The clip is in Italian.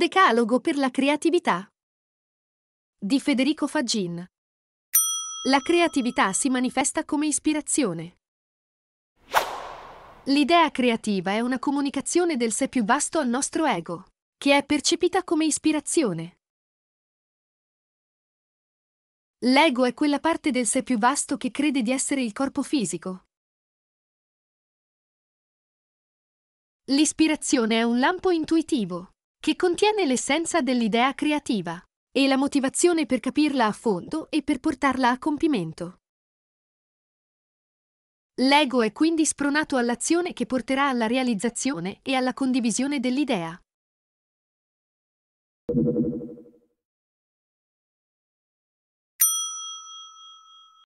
decalogo per la creatività di Federico Faggin. La creatività si manifesta come ispirazione. L'idea creativa è una comunicazione del sé più vasto al nostro ego, che è percepita come ispirazione. L'ego è quella parte del sé più vasto che crede di essere il corpo fisico. L'ispirazione è un lampo intuitivo, che contiene l'essenza dell'idea creativa e la motivazione per capirla a fondo e per portarla a compimento. L'ego è quindi spronato all'azione che porterà alla realizzazione e alla condivisione dell'idea.